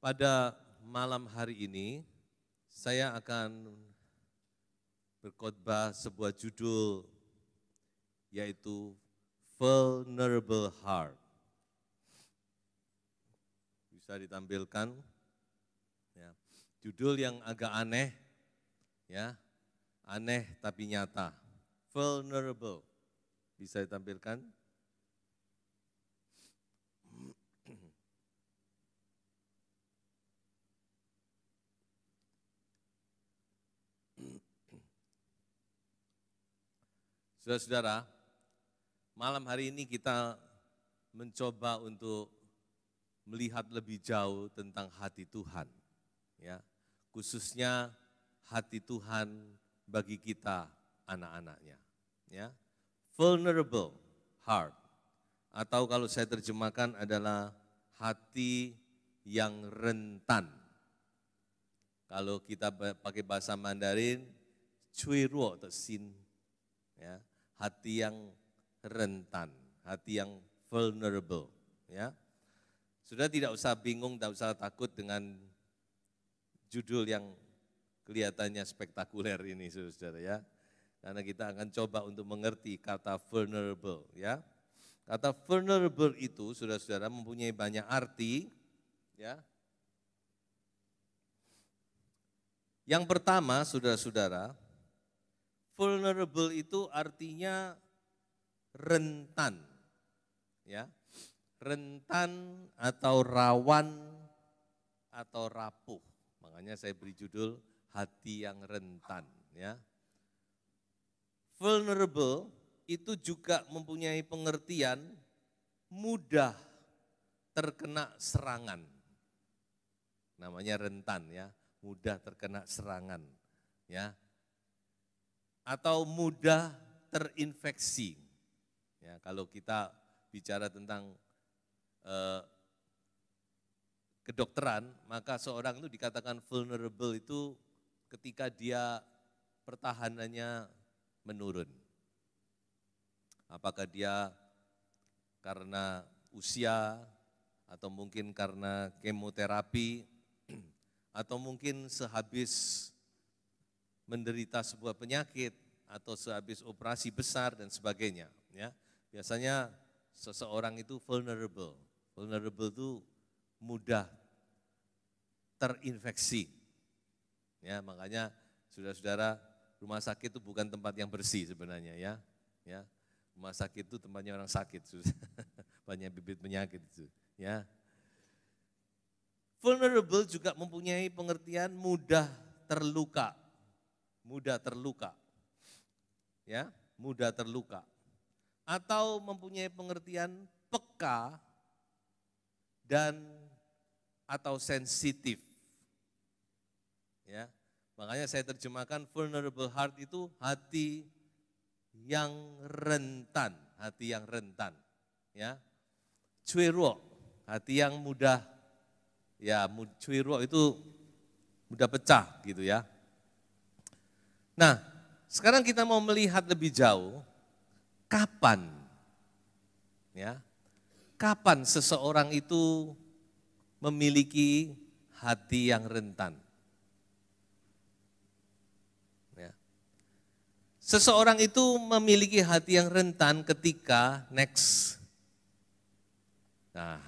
Pada malam hari ini saya akan berkhotbah sebuah judul yaitu Vulnerable Heart. Bisa ditampilkan ya. Judul yang agak aneh ya. Aneh tapi nyata. Vulnerable. Bisa ditampilkan? Saudara-saudara, malam hari ini kita mencoba untuk melihat lebih jauh tentang hati Tuhan. Ya, khususnya hati Tuhan bagi kita anak-anaknya. Ya, vulnerable heart atau kalau saya terjemahkan adalah hati yang rentan. Kalau kita pakai bahasa Mandarin, cui atau sin. Ya, hati yang rentan, hati yang vulnerable, ya. Sudah tidak usah bingung, tidak usah takut dengan judul yang kelihatannya spektakuler ini Saudara ya. Karena kita akan coba untuk mengerti kata vulnerable ya. Kata vulnerable itu Saudara-saudara mempunyai banyak arti ya. Yang pertama Saudara-saudara Vulnerable itu artinya rentan. Ya. Rentan atau rawan atau rapuh. Makanya saya beri judul hati yang rentan, ya. Vulnerable itu juga mempunyai pengertian mudah terkena serangan. Namanya rentan ya, mudah terkena serangan, ya atau mudah terinfeksi. Ya, kalau kita bicara tentang eh, kedokteran, maka seorang itu dikatakan vulnerable itu ketika dia pertahanannya menurun. Apakah dia karena usia atau mungkin karena kemoterapi atau mungkin sehabis menderita sebuah penyakit atau sehabis operasi besar dan sebagainya. Ya, biasanya seseorang itu vulnerable. Vulnerable itu mudah terinfeksi. Ya, makanya saudara-saudara rumah sakit itu bukan tempat yang bersih sebenarnya ya. Ya, rumah sakit itu tempatnya orang sakit, banyak bibit penyakit itu. Ya, Vulnerable juga mempunyai pengertian mudah terluka mudah terluka. Ya, mudah terluka. Atau mempunyai pengertian peka dan atau sensitif. Ya. Makanya saya terjemahkan vulnerable heart itu hati yang rentan, hati yang rentan, ya. Cuiro, hati yang mudah ya cuiruo itu mudah pecah gitu ya. Nah, sekarang kita mau melihat lebih jauh kapan ya. Kapan seseorang itu memiliki hati yang rentan? Ya. Seseorang itu memiliki hati yang rentan ketika next. Nah,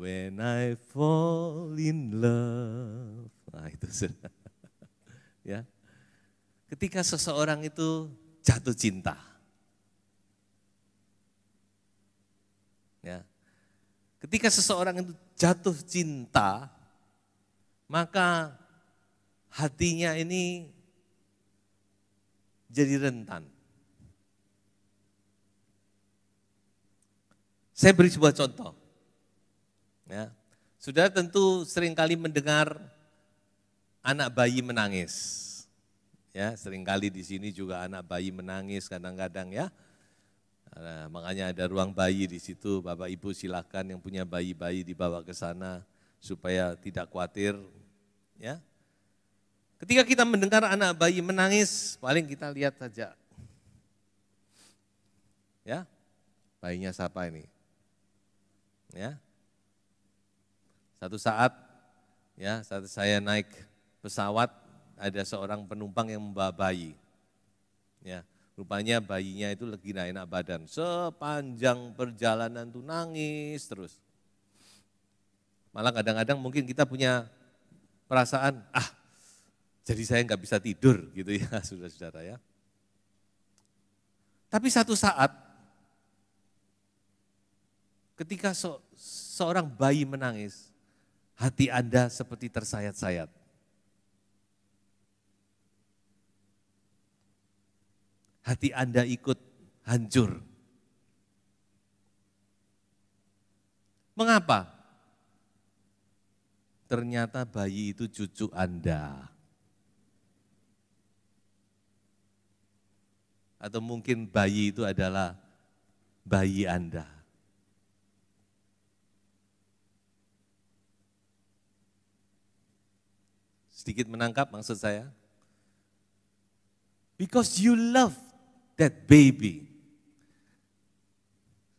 When I fall in love. Nah itu sudah. ya ketika seseorang itu jatuh cinta. Ya. Ketika seseorang itu jatuh cinta, maka hatinya ini jadi rentan. Saya beri sebuah contoh. Ya. Sudah tentu seringkali mendengar anak bayi menangis. Ya, seringkali di sini juga anak bayi menangis kadang-kadang ya. Nah, makanya ada ruang bayi di situ, Bapak Ibu silahkan yang punya bayi-bayi dibawa ke sana supaya tidak khawatir. Ya, Ketika kita mendengar anak bayi menangis, paling kita lihat saja. Ya, bayinya siapa ini? Ya, satu saat, ya, saat saya naik pesawat, ada seorang penumpang yang membawa bayi. Ya, rupanya bayinya itu lagi naik enak badan. Sepanjang perjalanan tuh nangis terus. Malah kadang-kadang mungkin kita punya perasaan, ah jadi saya nggak bisa tidur gitu ya saudara-saudara ya. Tapi satu saat ketika so, seorang bayi menangis, hati Anda seperti tersayat-sayat. hati Anda ikut hancur. Mengapa? Ternyata bayi itu cucu Anda. Atau mungkin bayi itu adalah bayi Anda. Sedikit menangkap maksud saya? Because you love that baby.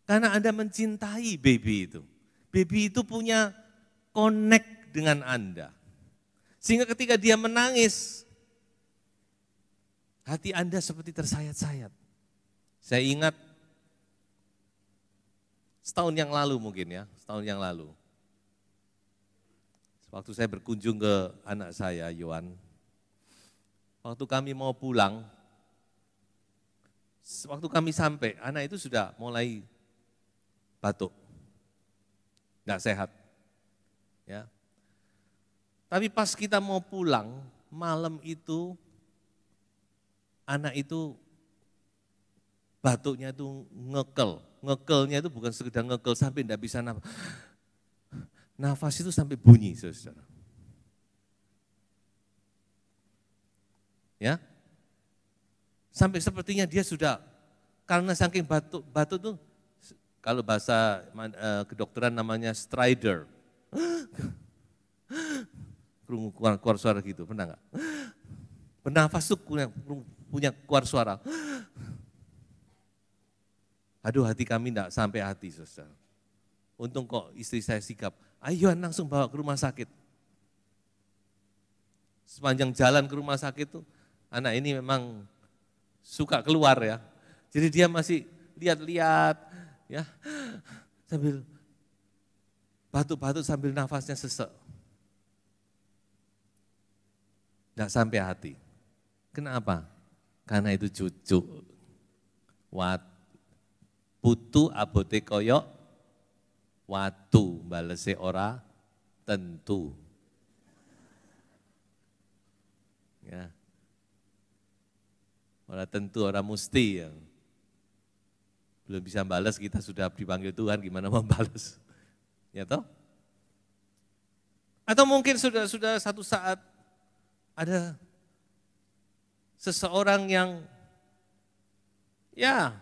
Karena Anda mencintai baby itu. Baby itu punya connect dengan Anda. Sehingga ketika dia menangis, hati Anda seperti tersayat-sayat. Saya ingat setahun yang lalu mungkin ya, setahun yang lalu. Waktu saya berkunjung ke anak saya, Yohan. Waktu kami mau pulang, Waktu kami sampai, anak itu sudah mulai batuk. Nggak sehat. Ya. Tapi pas kita mau pulang, malam itu anak itu batuknya itu ngekel. Ngekelnya itu bukan sekedar ngekel sampai tidak bisa nafas. Nafas itu sampai bunyi, saudara. Ya, Sampai sepertinya dia sudah karena saking batuk, batuk tuh kalau bahasa eh, kedokteran namanya strider. Kerungu keluar, keluar suara gitu, pernah nggak? Bernafas tuh punya, punya keluar suara. Aduh hati kami enggak sampai hati saudara. Untung kok istri saya sikap, ayo langsung bawa ke rumah sakit. Sepanjang jalan ke rumah sakit tuh, anak ini memang suka keluar ya. Jadi dia masih lihat-lihat ya sambil batuk-batuk sambil nafasnya sesek. Tidak sampai hati. Kenapa? Karena itu cucu. Wat, putu abote koyok watu balese ora tentu. Ya. Orang tentu, orang mesti yang belum bisa balas kita sudah dipanggil Tuhan gimana mau balas ya toh atau mungkin sudah sudah satu saat ada seseorang yang ya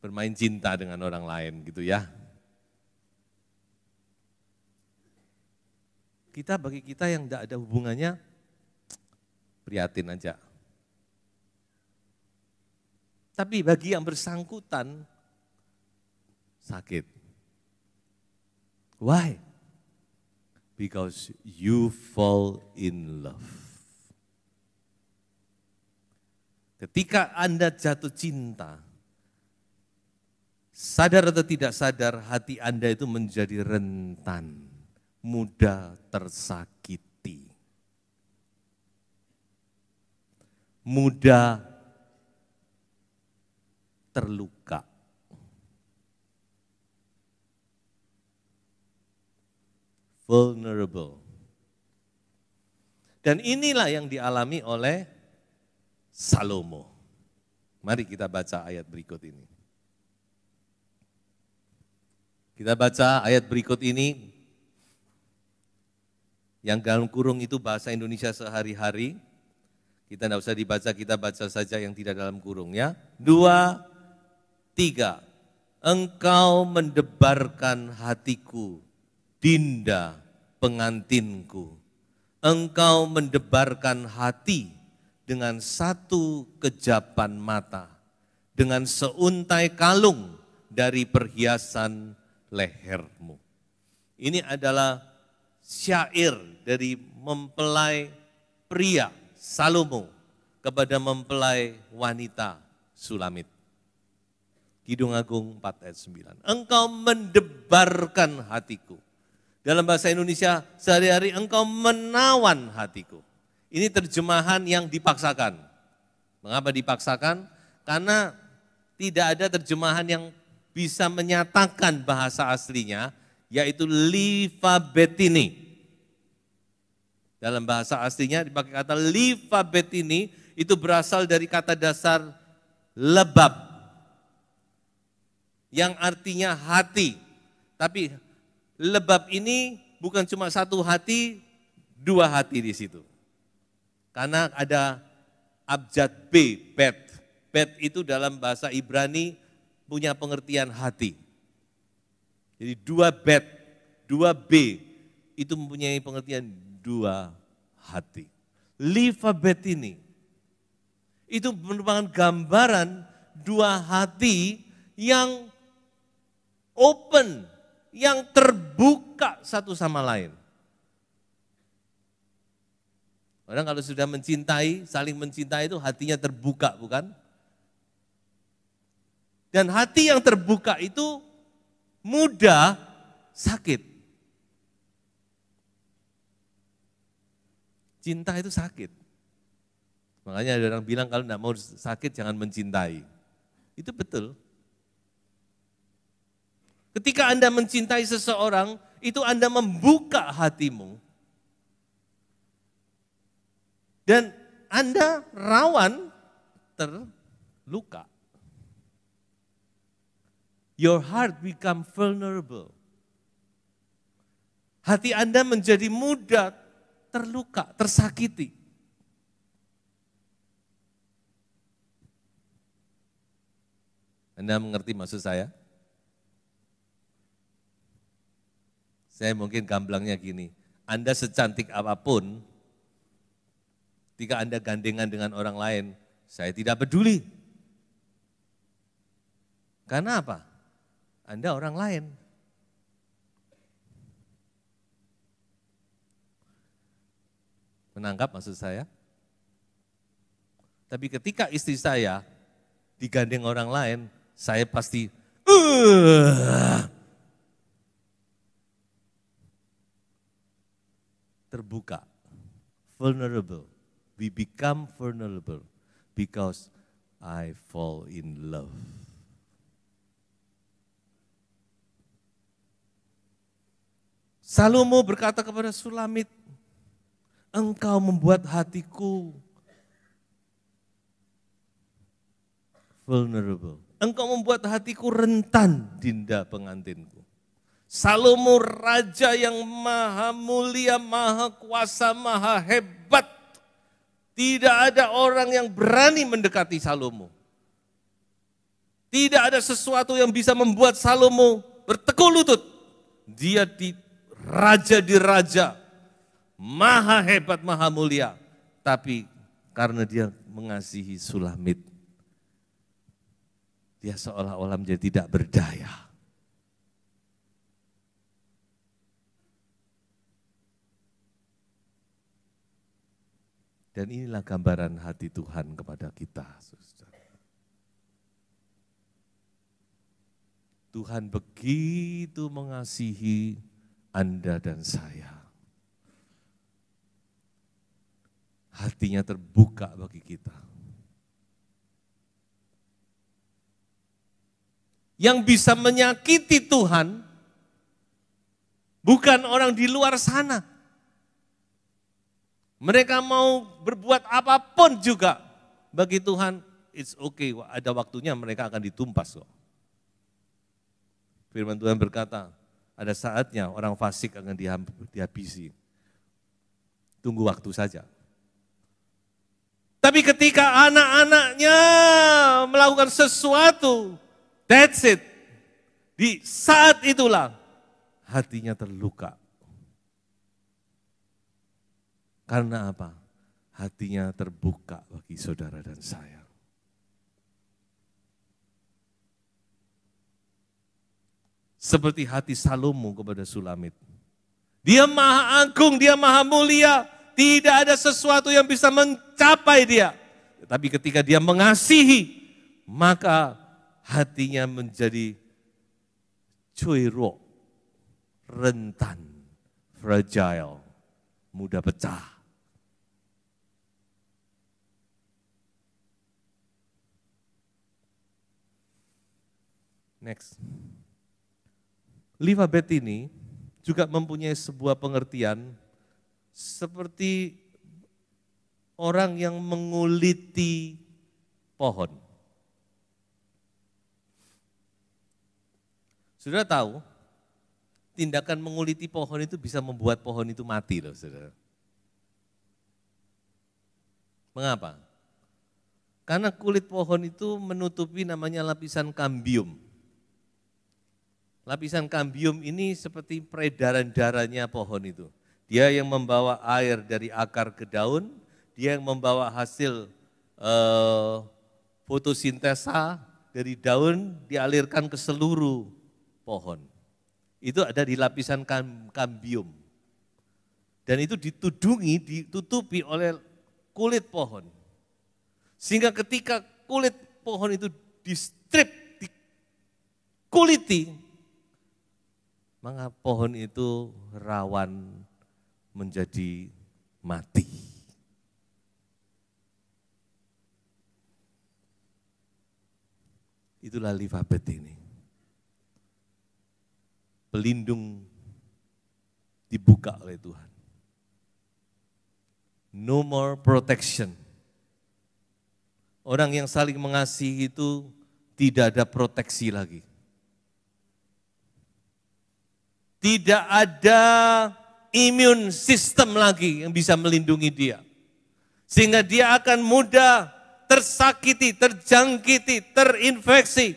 bermain cinta dengan orang lain gitu ya Kita bagi kita yang tidak ada hubungannya, prihatin aja. Tapi bagi yang bersangkutan, sakit. Why? Because you fall in love. Ketika Anda jatuh cinta, sadar atau tidak sadar, hati Anda itu menjadi rentan mudah tersakiti. Mudah terluka. Vulnerable. Dan inilah yang dialami oleh Salomo. Mari kita baca ayat berikut ini. Kita baca ayat berikut ini, yang dalam kurung itu bahasa Indonesia sehari-hari. Kita tidak usah dibaca, kita baca saja yang tidak dalam kurung ya. Dua, tiga. Engkau mendebarkan hatiku, dinda pengantinku. Engkau mendebarkan hati dengan satu kejapan mata, dengan seuntai kalung dari perhiasan lehermu. Ini adalah syair dari mempelai pria Salomo kepada mempelai wanita Sulamit. Kidung Agung 4 ayat 9. Engkau mendebarkan hatiku. Dalam bahasa Indonesia sehari-hari engkau menawan hatiku. Ini terjemahan yang dipaksakan. Mengapa dipaksakan? Karena tidak ada terjemahan yang bisa menyatakan bahasa aslinya yaitu ini Dalam bahasa aslinya dipakai kata ini itu berasal dari kata dasar lebab yang artinya hati. Tapi lebab ini bukan cuma satu hati, dua hati di situ. Karena ada abjad B, bet. Bet itu dalam bahasa Ibrani punya pengertian hati. Jadi dua bed, dua B itu mempunyai pengertian dua hati. Liva bed ini itu merupakan gambaran dua hati yang open, yang terbuka satu sama lain. Orang kalau sudah mencintai, saling mencintai itu hatinya terbuka, bukan? Dan hati yang terbuka itu muda sakit. Cinta itu sakit. Makanya ada orang bilang kalau tidak mau sakit jangan mencintai. Itu betul. Ketika Anda mencintai seseorang, itu Anda membuka hatimu. Dan Anda rawan terluka your heart become vulnerable. Hati Anda menjadi mudah terluka, tersakiti. Anda mengerti maksud saya? Saya mungkin gamblangnya gini, Anda secantik apapun, jika Anda gandengan dengan orang lain, saya tidak peduli. Karena apa? Anda orang lain. Menangkap maksud saya? Tapi ketika istri saya digandeng orang lain, saya pasti terbuka, vulnerable. We become vulnerable because I fall in love. Salomo berkata kepada Sulamit, engkau membuat hatiku vulnerable. Engkau membuat hatiku rentan, dinda pengantinku. Salomo raja yang maha mulia, maha kuasa, maha hebat. Tidak ada orang yang berani mendekati Salomo. Tidak ada sesuatu yang bisa membuat Salomo bertekuk lutut. Dia di raja di raja, maha hebat, maha mulia. Tapi karena dia mengasihi Sulamit, dia seolah-olah menjadi tidak berdaya. Dan inilah gambaran hati Tuhan kepada kita. Tuhan begitu mengasihi anda dan saya. Hatinya terbuka bagi kita. Yang bisa menyakiti Tuhan bukan orang di luar sana. Mereka mau berbuat apapun juga bagi Tuhan. It's okay, ada waktunya mereka akan ditumpas Firman Tuhan berkata, ada saatnya orang fasik akan dihabisi. Tunggu waktu saja. Tapi ketika anak-anaknya melakukan sesuatu, that's it. Di saat itulah hatinya terluka. Karena apa? Hatinya terbuka bagi saudara dan saya. seperti hati Salomo kepada Sulamit. Dia maha agung, dia maha mulia, tidak ada sesuatu yang bisa mencapai dia. Tapi ketika dia mengasihi, maka hatinya menjadi cuiro, rentan, fragile, mudah pecah. Next. Livabet ini juga mempunyai sebuah pengertian seperti orang yang menguliti pohon. Sudah tahu, tindakan menguliti pohon itu bisa membuat pohon itu mati loh saudara. Mengapa? Karena kulit pohon itu menutupi namanya lapisan kambium. Lapisan kambium ini seperti peredaran darahnya pohon itu. Dia yang membawa air dari akar ke daun, dia yang membawa hasil eh, fotosintesa dari daun dialirkan ke seluruh pohon. Itu ada di lapisan kambium. Dan itu ditudungi, ditutupi oleh kulit pohon. Sehingga ketika kulit pohon itu di strip, dikuliti, maka pohon itu rawan menjadi mati. Itulah lifabet ini. Pelindung dibuka oleh Tuhan. No more protection. Orang yang saling mengasihi itu tidak ada proteksi lagi. Tidak ada imun sistem lagi yang bisa melindungi dia. Sehingga dia akan mudah tersakiti, terjangkiti, terinfeksi.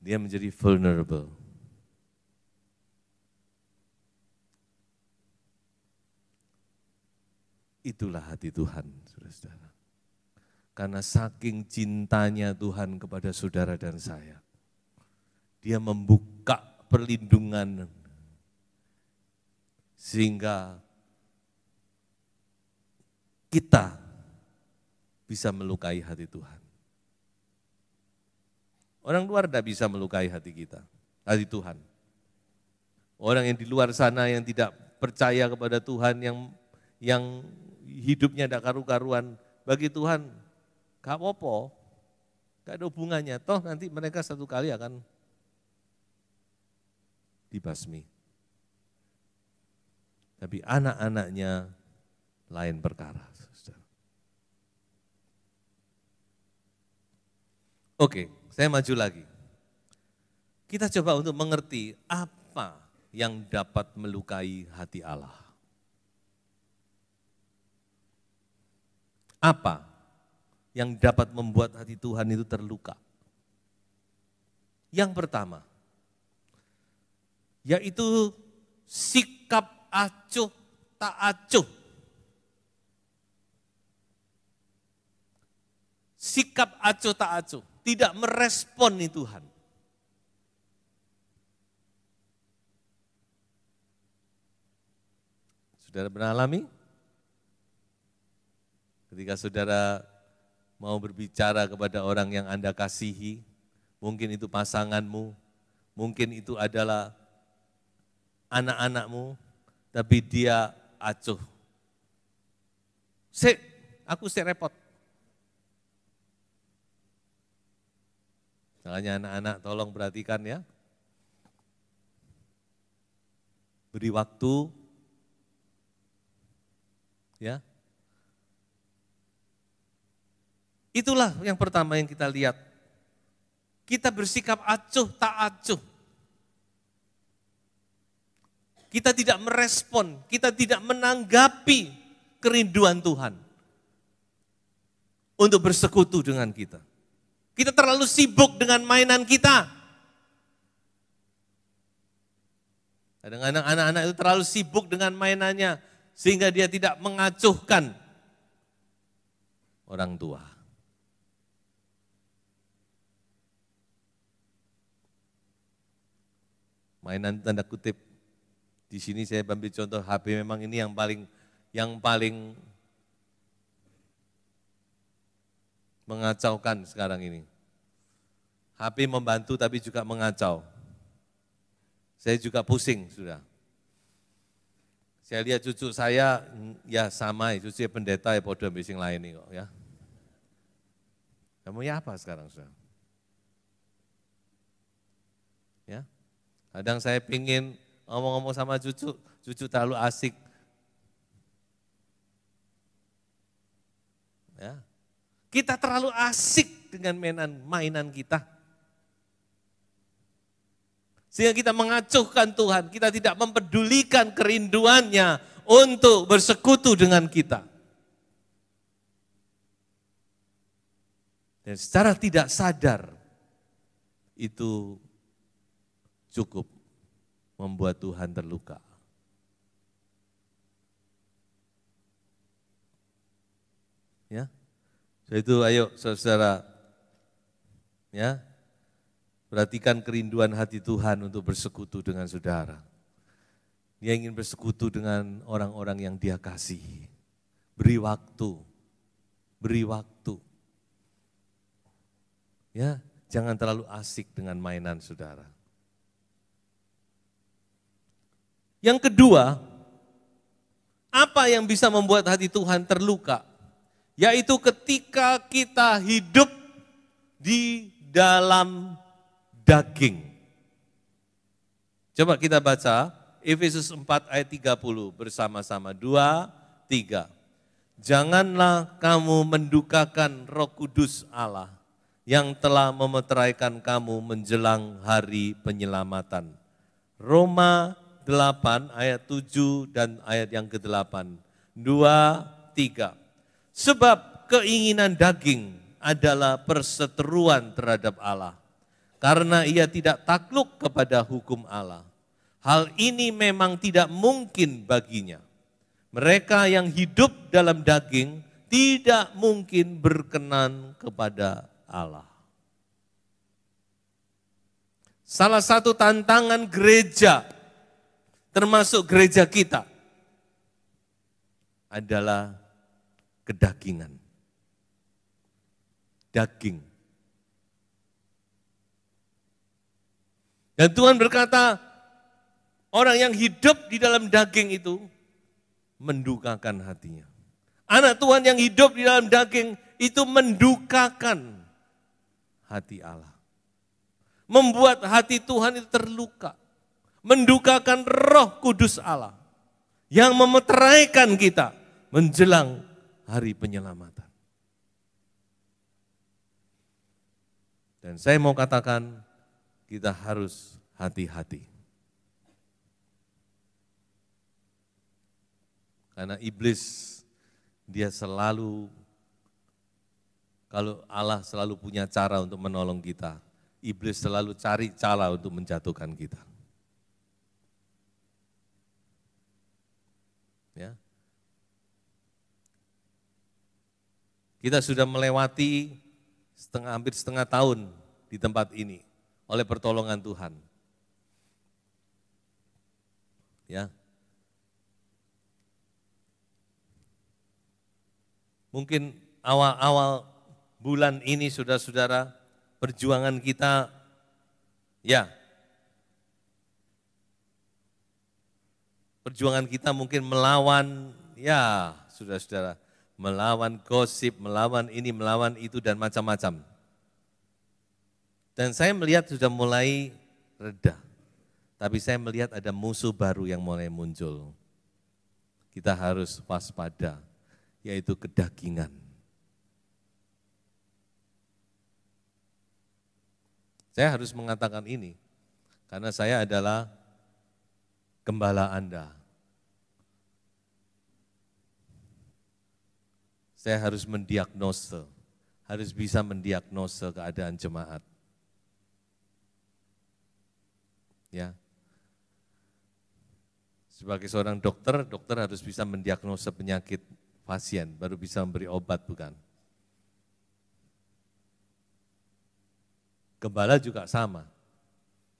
Dia menjadi vulnerable. Itulah hati Tuhan, saudara Karena saking cintanya Tuhan kepada saudara dan saya. Dia membuka perlindungan sehingga kita bisa melukai hati Tuhan. Orang luar tidak bisa melukai hati kita, hati Tuhan. Orang yang di luar sana yang tidak percaya kepada Tuhan, yang yang hidupnya tidak karu-karuan, bagi Tuhan, gak apa-apa, gak ada hubungannya. Toh nanti mereka satu kali akan dibasmi. Tapi anak-anaknya lain perkara. Oke, saya maju lagi. Kita coba untuk mengerti apa yang dapat melukai hati Allah. Apa yang dapat membuat hati Tuhan itu terluka? Yang pertama, yaitu sikap acuh tak acuh. Sikap acuh tak acuh, tidak merespon nih Tuhan. Saudara pernah alami? Ketika saudara mau berbicara kepada orang yang Anda kasihi, mungkin itu pasanganmu, mungkin itu adalah anak-anakmu, tapi dia acuh. Sik, aku sik repot. Makanya anak-anak tolong perhatikan ya. Beri waktu. Ya. Itulah yang pertama yang kita lihat. Kita bersikap acuh, tak acuh kita tidak merespon, kita tidak menanggapi kerinduan Tuhan untuk bersekutu dengan kita. Kita terlalu sibuk dengan mainan kita. Kadang-kadang anak-anak itu terlalu sibuk dengan mainannya sehingga dia tidak mengacuhkan orang tua. Mainan tanda kutip di sini saya ambil contoh HP memang ini yang paling yang paling mengacaukan sekarang ini. HP membantu tapi juga mengacau. Saya juga pusing sudah. Saya lihat cucu saya, ya sama, cucu ya pendeta ya podo bising lain ini kok ya. Kamu ya apa sekarang sudah? Ya, kadang saya pingin ngomong-ngomong sama cucu, cucu terlalu asik. Ya. Kita terlalu asik dengan mainan mainan kita. Sehingga kita mengacuhkan Tuhan, kita tidak mempedulikan kerinduannya untuk bersekutu dengan kita. Dan secara tidak sadar itu cukup membuat Tuhan terluka. Ya. So itu ayo Saudara ya. Perhatikan kerinduan hati Tuhan untuk bersekutu dengan saudara. Dia ingin bersekutu dengan orang-orang yang dia kasihi. Beri waktu. Beri waktu. Ya, jangan terlalu asik dengan mainan saudara. Yang kedua, apa yang bisa membuat hati Tuhan terluka? Yaitu ketika kita hidup di dalam daging. Coba kita baca Efesus 4 ayat 30 bersama-sama. Dua, tiga. Janganlah kamu mendukakan roh kudus Allah yang telah memeteraikan kamu menjelang hari penyelamatan. Roma 8 ayat 7 dan ayat yang ke-8. 2 3. Sebab keinginan daging adalah perseteruan terhadap Allah karena ia tidak takluk kepada hukum Allah. Hal ini memang tidak mungkin baginya. Mereka yang hidup dalam daging tidak mungkin berkenan kepada Allah. Salah satu tantangan gereja termasuk gereja kita, adalah kedagingan. Daging. Dan Tuhan berkata, orang yang hidup di dalam daging itu mendukakan hatinya. Anak Tuhan yang hidup di dalam daging itu mendukakan hati Allah. Membuat hati Tuhan itu terluka mendukakan roh kudus Allah yang memeteraikan kita menjelang hari penyelamatan. Dan saya mau katakan kita harus hati-hati. Karena iblis dia selalu kalau Allah selalu punya cara untuk menolong kita. Iblis selalu cari cara untuk menjatuhkan kita. Ya. Kita sudah melewati setengah hampir setengah tahun di tempat ini oleh pertolongan Tuhan. Ya. Mungkin awal-awal bulan ini saudara-saudara perjuangan kita ya perjuangan kita mungkin melawan, ya sudah saudara melawan gosip, melawan ini, melawan itu, dan macam-macam. Dan saya melihat sudah mulai reda. Tapi saya melihat ada musuh baru yang mulai muncul. Kita harus waspada, yaitu kedagingan. Saya harus mengatakan ini, karena saya adalah gembala Anda. Saya harus mendiagnose, harus bisa mendiagnose keadaan jemaat. Ya. Sebagai seorang dokter, dokter harus bisa mendiagnose penyakit pasien, baru bisa memberi obat, bukan? Gembala juga sama.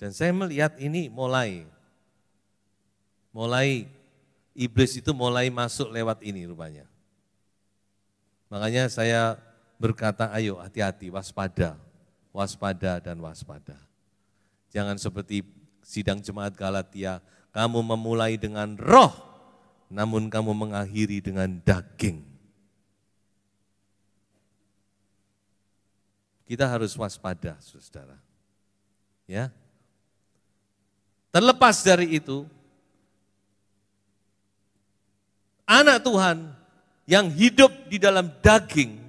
Dan saya melihat ini mulai mulai iblis itu mulai masuk lewat ini rupanya. Makanya saya berkata ayo hati-hati, waspada, waspada dan waspada. Jangan seperti sidang jemaat Galatia, kamu memulai dengan roh, namun kamu mengakhiri dengan daging. Kita harus waspada, saudara. Ya, terlepas dari itu, anak Tuhan yang hidup di dalam daging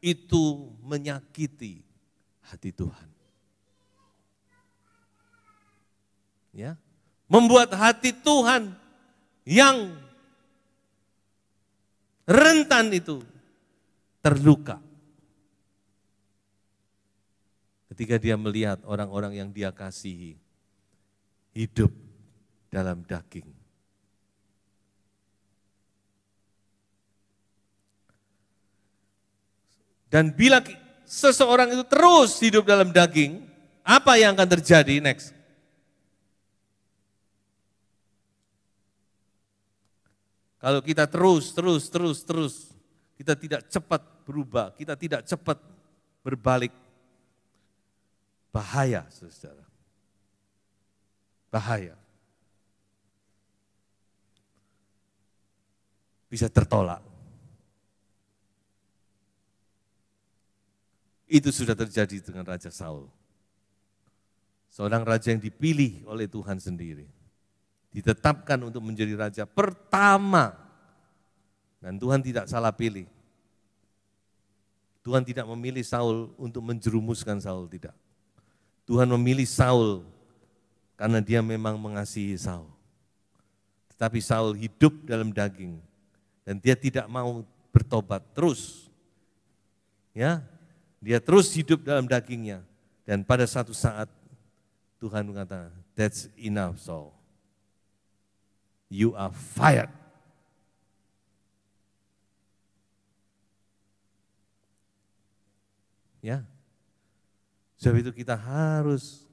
itu menyakiti hati Tuhan. Ya, membuat hati Tuhan yang rentan itu terluka. Ketika dia melihat orang-orang yang dia kasihi hidup dalam daging Dan bila seseorang itu terus hidup dalam daging, apa yang akan terjadi next? Kalau kita terus, terus, terus, terus, kita tidak cepat berubah, kita tidak cepat berbalik. Bahaya, saudara. Bahaya. Bisa tertolak. Itu sudah terjadi dengan Raja Saul. Seorang raja yang dipilih oleh Tuhan sendiri. Ditetapkan untuk menjadi raja pertama. Dan Tuhan tidak salah pilih. Tuhan tidak memilih Saul untuk menjerumuskan Saul, tidak. Tuhan memilih Saul karena dia memang mengasihi Saul. Tetapi Saul hidup dalam daging dan dia tidak mau bertobat terus. Ya, dia terus hidup dalam dagingnya. Dan pada satu saat Tuhan mengatakan, that's enough Saul. You are fired. Ya. Sebab itu kita harus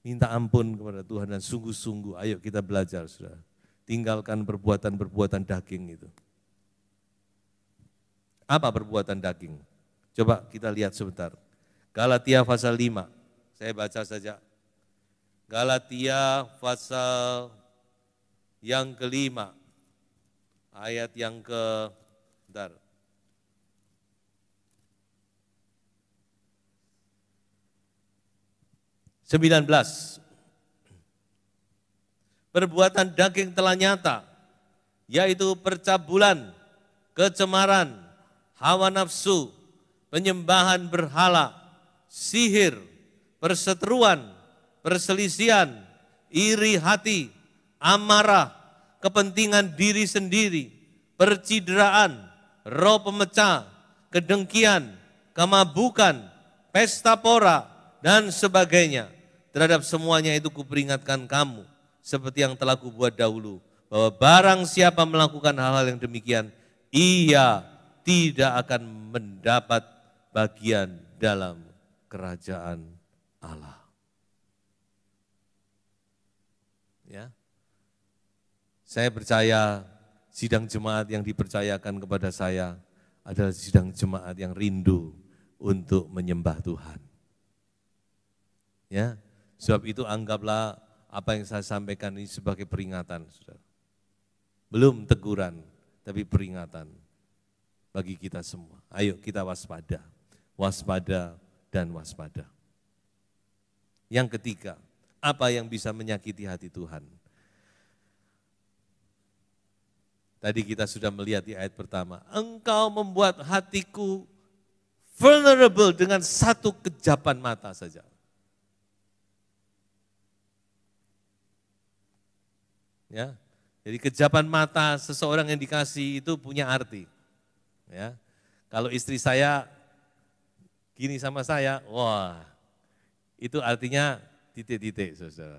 minta ampun kepada Tuhan dan sungguh-sungguh ayo kita belajar sudah. Tinggalkan perbuatan-perbuatan daging itu. Apa perbuatan daging? Coba kita lihat sebentar. Galatia pasal 5. Saya baca saja. Galatia pasal yang kelima. Ayat yang ke bentar. Sembilan belas. Perbuatan daging telah nyata, yaitu percabulan, kecemaran, hawa nafsu, penyembahan berhala, sihir, perseteruan, perselisian, iri hati, amarah, kepentingan diri sendiri, percideraan, roh pemecah, kedengkian, kemabukan, pesta pora, dan sebagainya. Terhadap semuanya itu kuperingatkan kamu, seperti yang telah kubuat dahulu, bahwa barang siapa melakukan hal-hal yang demikian, ia tidak akan mendapat bagian dalam kerajaan Allah. Ya. Saya percaya sidang jemaat yang dipercayakan kepada saya adalah sidang jemaat yang rindu untuk menyembah Tuhan. Ya, sebab itu anggaplah apa yang saya sampaikan ini sebagai peringatan, Saudara. Belum teguran, tapi peringatan bagi kita semua. Ayo kita waspada waspada dan waspada. Yang ketiga, apa yang bisa menyakiti hati Tuhan? Tadi kita sudah melihat di ayat pertama, engkau membuat hatiku vulnerable dengan satu kejapan mata saja. Ya, jadi kejapan mata seseorang yang dikasih itu punya arti. Ya, kalau istri saya gini sama saya, wah itu artinya titik-titik saudara.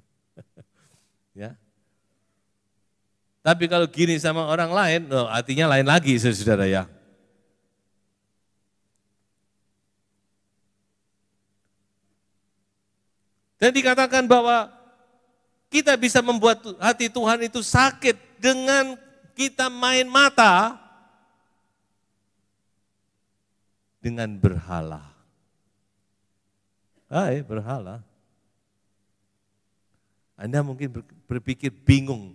ya. Tapi kalau gini sama orang lain, oh, artinya lain lagi saudara ya. Dan dikatakan bahwa kita bisa membuat hati Tuhan itu sakit dengan kita main mata dengan berhala. Hai, berhala. Anda mungkin berpikir bingung,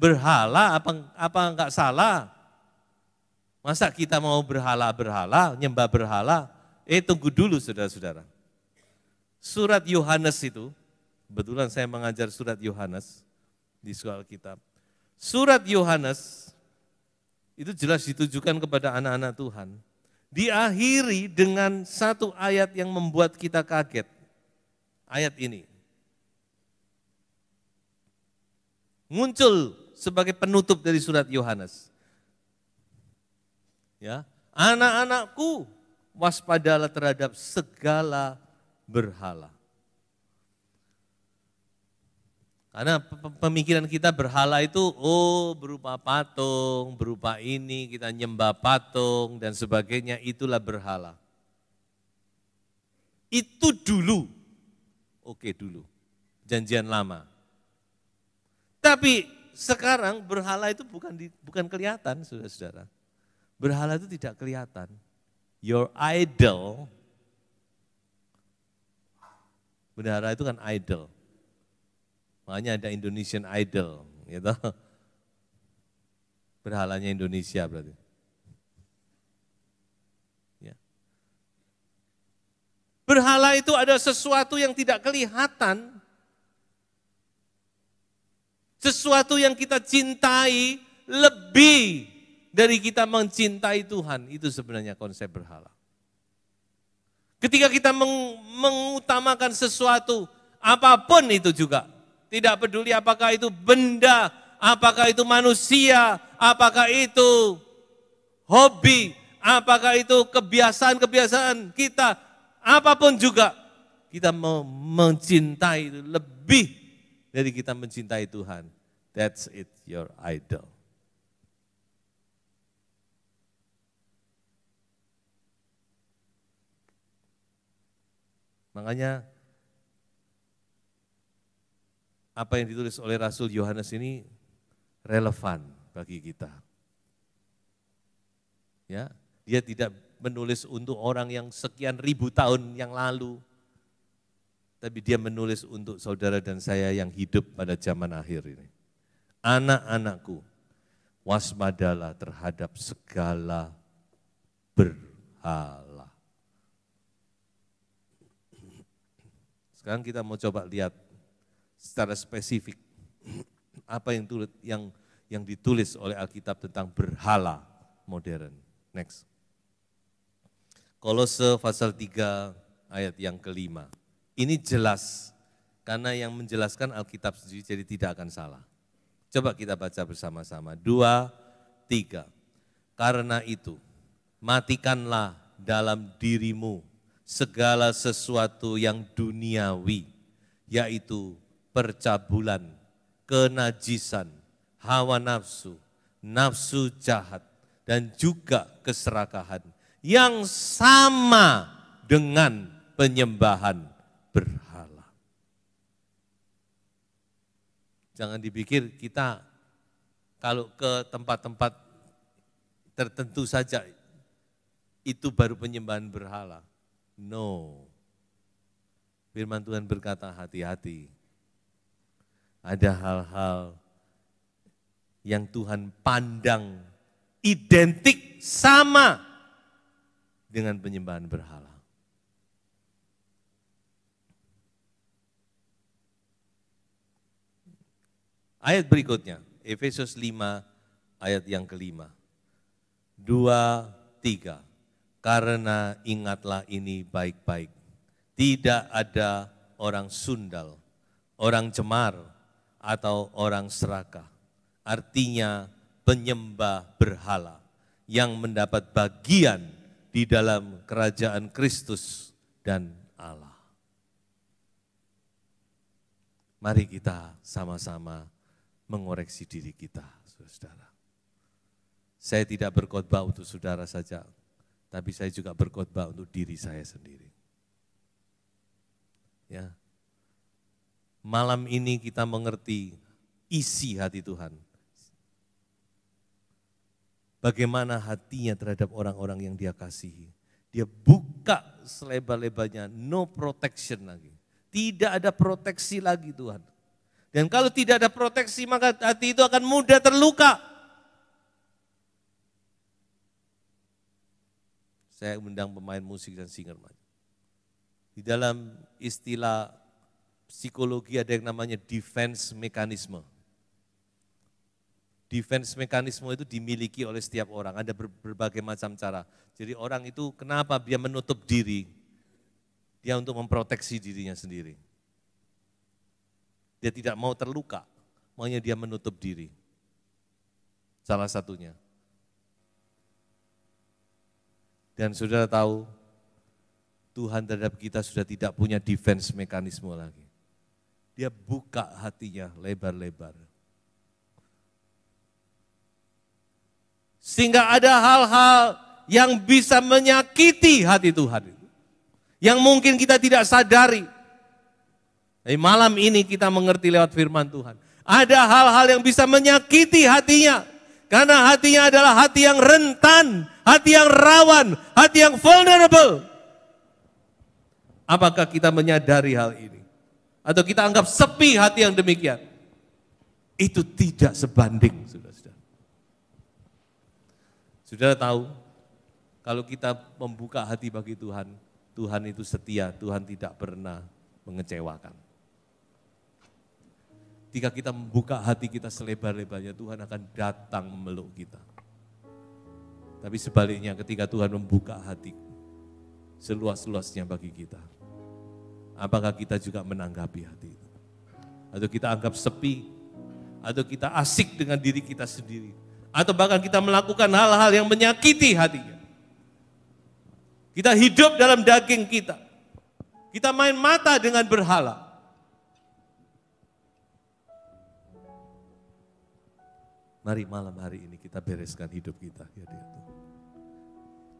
berhala apa apa enggak salah? Masa kita mau berhala-berhala, nyembah berhala? Eh tunggu dulu saudara-saudara. Surat Yohanes itu, kebetulan saya mengajar surat Yohanes di soal kitab. Surat Yohanes itu jelas ditujukan kepada anak-anak Tuhan diakhiri dengan satu ayat yang membuat kita kaget. Ayat ini muncul sebagai penutup dari surat Yohanes. Ya, anak-anakku waspadalah terhadap segala berhala. Karena pemikiran kita berhala itu oh berupa patung, berupa ini, kita nyembah patung dan sebagainya, itulah berhala. Itu dulu. Oke dulu. Janjian lama. Tapi sekarang berhala itu bukan di, bukan kelihatan, Saudara-saudara. Berhala itu tidak kelihatan. Your idol Bendahara itu kan idol. Makanya ada Indonesian Idol, gitu. Berhalanya Indonesia berarti. Ya. Berhala itu ada sesuatu yang tidak kelihatan, sesuatu yang kita cintai lebih dari kita mencintai Tuhan. Itu sebenarnya konsep berhala. Ketika kita meng mengutamakan sesuatu, apapun itu juga, tidak peduli apakah itu benda, apakah itu manusia, apakah itu hobi, apakah itu kebiasaan-kebiasaan kita, apapun juga. Kita mencintai lebih dari kita mencintai Tuhan. That's it, your idol. Makanya apa yang ditulis oleh Rasul Yohanes ini relevan bagi kita. Ya, dia tidak menulis untuk orang yang sekian ribu tahun yang lalu, tapi dia menulis untuk saudara dan saya yang hidup pada zaman akhir ini. Anak-anakku, waspadalah terhadap segala berhala. Sekarang kita mau coba lihat secara spesifik apa yang tulis yang yang ditulis oleh Alkitab tentang berhala modern. Next. Kolose pasal 3 ayat yang kelima. Ini jelas karena yang menjelaskan Alkitab sendiri jadi tidak akan salah. Coba kita baca bersama-sama. Dua, tiga. Karena itu, matikanlah dalam dirimu segala sesuatu yang duniawi, yaitu percabulan, kenajisan, hawa nafsu, nafsu jahat, dan juga keserakahan yang sama dengan penyembahan berhala. Jangan dipikir kita kalau ke tempat-tempat tertentu saja itu baru penyembahan berhala. No. Firman Tuhan berkata hati-hati ada hal-hal yang Tuhan pandang identik sama dengan penyembahan berhala. Ayat berikutnya, Efesus 5 ayat yang kelima. Dua, tiga. Karena ingatlah ini baik-baik. Tidak ada orang sundal, orang cemar, atau orang serakah. Artinya penyembah berhala yang mendapat bagian di dalam kerajaan Kristus dan Allah. Mari kita sama-sama mengoreksi diri kita, saudara. Saya tidak berkhotbah untuk saudara saja, tapi saya juga berkhotbah untuk diri saya sendiri. Ya, malam ini kita mengerti isi hati Tuhan. Bagaimana hatinya terhadap orang-orang yang dia kasihi. Dia buka selebar-lebarnya, no protection lagi. Tidak ada proteksi lagi Tuhan. Dan kalau tidak ada proteksi maka hati itu akan mudah terluka. Saya undang pemain musik dan singer. Di dalam istilah psikologi ada yang namanya defense mekanisme. Defense mekanisme itu dimiliki oleh setiap orang, ada berbagai macam cara. Jadi orang itu kenapa dia menutup diri? Dia untuk memproteksi dirinya sendiri. Dia tidak mau terluka, maunya dia menutup diri. Salah satunya. Dan saudara tahu, Tuhan terhadap kita sudah tidak punya defense mekanisme lagi. Dia buka hatinya lebar-lebar. Sehingga ada hal-hal yang bisa menyakiti hati Tuhan. Yang mungkin kita tidak sadari. Eh, malam ini kita mengerti lewat firman Tuhan. Ada hal-hal yang bisa menyakiti hatinya. Karena hatinya adalah hati yang rentan, hati yang rawan, hati yang vulnerable. Apakah kita menyadari hal ini? atau kita anggap sepi hati yang demikian. Itu tidak sebanding, sudah saudara Saudara tahu, kalau kita membuka hati bagi Tuhan, Tuhan itu setia, Tuhan tidak pernah mengecewakan. Jika kita membuka hati kita selebar-lebarnya, Tuhan akan datang memeluk kita. Tapi sebaliknya ketika Tuhan membuka hati seluas-luasnya bagi kita, Apakah kita juga menanggapi hati itu? Atau kita anggap sepi? Atau kita asik dengan diri kita sendiri? Atau bahkan kita melakukan hal-hal yang menyakiti hatinya? Kita hidup dalam daging kita. Kita main mata dengan berhala. Mari malam hari ini kita bereskan hidup kita ya Tuhan.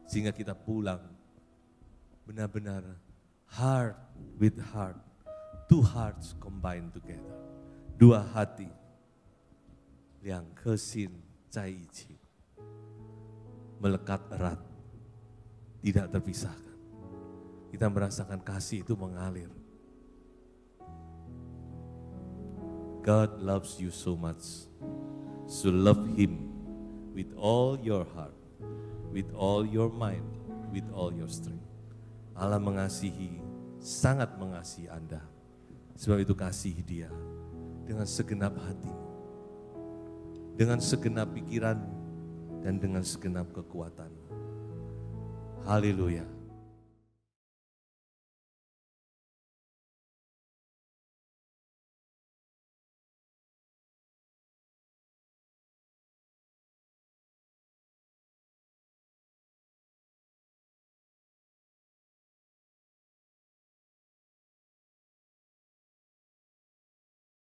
Sehingga kita pulang benar-benar heart with heart, two hearts combined together. Dua hati, yang kesin cai melekat erat, tidak terpisahkan. Kita merasakan kasih itu mengalir. God loves you so much. So love Him with all your heart, with all your mind, with all your strength. Allah mengasihi, sangat mengasihi Anda. Sebab itu kasih dia dengan segenap hati, dengan segenap pikiran, dan dengan segenap kekuatan. Haleluya.